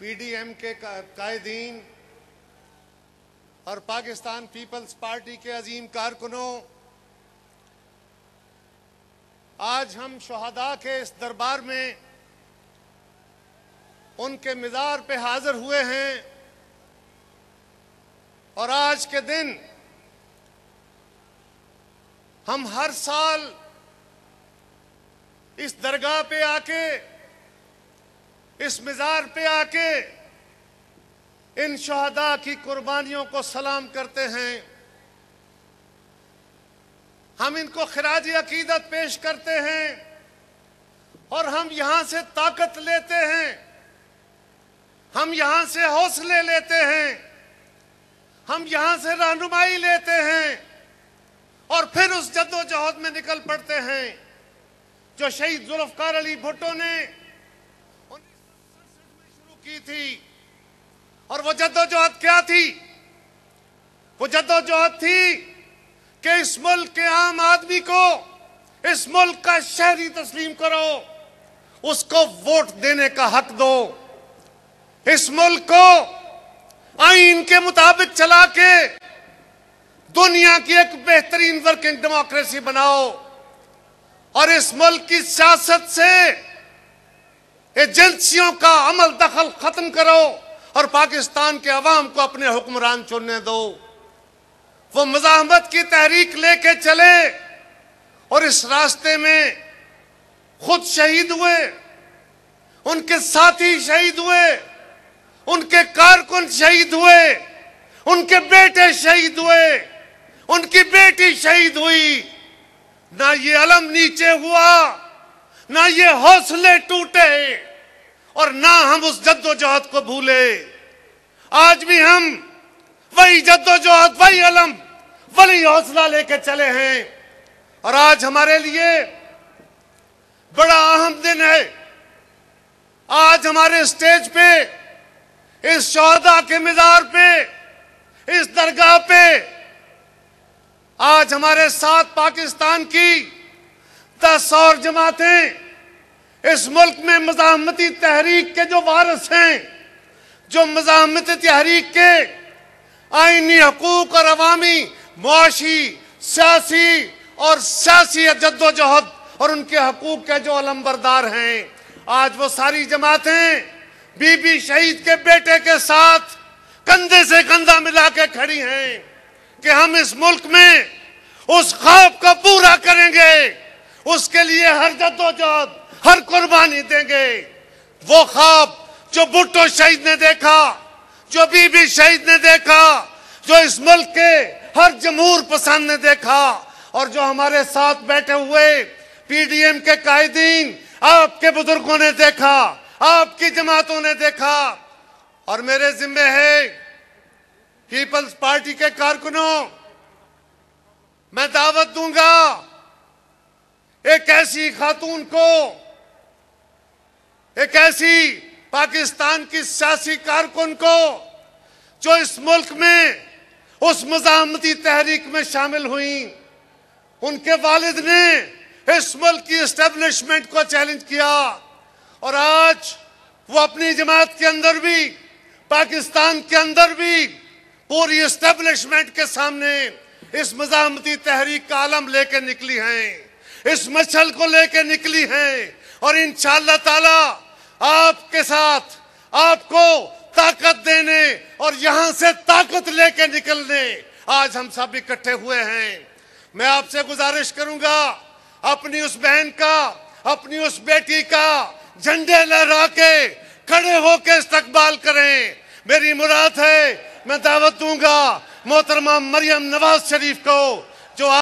PDM के कायदीन और Pakistan peoples party के अजीम कारकुनों आज हम शहादा के इस दरबार में उनके मज़ार पे हाजिर हुए हैं और आज के दिन हम हर साल इस दरगाह पे आके इस मज़ार पे आके इन शहदा की कुर्बानियों को सलाम करते हैं हम इनको खराज अकीदत पेश करते हैं और हम यहां से ताकत लेते हैं हम यहां से हौसले लेते हैं हम यहां से रहनुमाई लेते हैं और फिर उस जद्दोजहद में निकल पड़ते हैं जो शहीद जुल्फकार अली भुट्टो ने उन्नीस शुरू की थी और वो जद्दोजहद क्या थी वो जद्दोजहद थी कि इस मुल्क के आम आदमी को इस मुल्क का शहरी तस्लीम करो उसको वोट देने का हक दो इस मुल्क को आइन के मुताबिक चला के दुनिया की एक बेहतरीन वर्किंग डेमोक्रेसी बनाओ और इस मुल्क की सियासत से एजेंसियों का अमल दखल खत्म करो और पाकिस्तान के अवाम को अपने हुक्मरान चुनने दो वो मजामत की तहरीक लेके चले और इस रास्ते में खुद शहीद हुए उनके साथी शहीद हुए उनके कारकुन शहीद हुए उनके बेटे शहीद हुए उनकी बेटी शहीद हुई ना ये अलम नीचे हुआ ना ये हौसले टूटे और ना हम उस जद्दोजहद को भूले आज भी हम वही जद्दोजहद वही अलम वही हौसला लेके चले हैं और आज हमारे लिए बड़ा अहम दिन है आज हमारे स्टेज पे इस शौदा के मज़ार पे इस दरगाह पे आज हमारे साथ पाकिस्तान की दस और जमातें इस मुल्क में मजामती तहरीक के जो वारस हैं जो मजामती तहरीक के आइनी हकूक और अवामी मुआशी सियासी और सियासी जद्दोजहद और उनके हकूक के जो अलम्बरदार हैं आज वो सारी जमातें बीबी शहीद के बेटे के साथ कंधे से कंधा मिला के खड़ी हैं कि हम इस मुल्क में उस खाब को पूरा करेंगे उसके लिए हर जदोजहद हर कुर्बानी देंगे वो ख्वाब जो भुट्टो शहीद ने देखा जो बीबी शहीद ने देखा जो इस मुल्क के हर जमूर पसंद ने देखा और जो हमारे साथ बैठे हुए पीडीएम के कायदीन आपके बुजुर्गों ने देखा आपकी जमातों ने देखा और मेरे जिम्मे है पीपल्स पार्टी के कारकुनों मैं दावत दूंगा एक ऐसी खातून को एक ऐसी पाकिस्तान की सियासी कारकुन को जो इस मुल्क में उस मजामती तहरीक में शामिल हुई उनके वालिद ने इस मुल्क की इस्टेब्लिशमेंट को चैलेंज किया और आज वो अपनी जमात के अंदर भी पाकिस्तान के अंदर भी पूरी इस्टेब्लिशमेंट के सामने इस मजामती तहरीक का आलम लेके निकली हैं इस मच्छल को लेके निकली हैं और इन ताला आपके साथ आपको ताकत देने और यहां से ताकत लेके निकलने आज हम सब इकट्ठे हुए हैं मैं आपसे गुजारिश करूंगा अपनी उस बहन का अपनी उस बेटी का झंडे लहरा के खड़े होकर इस्तकबाल करें मेरी मुराद है मैं दावत दूंगा मोहतरमा मरियम नवाज शरीफ को जो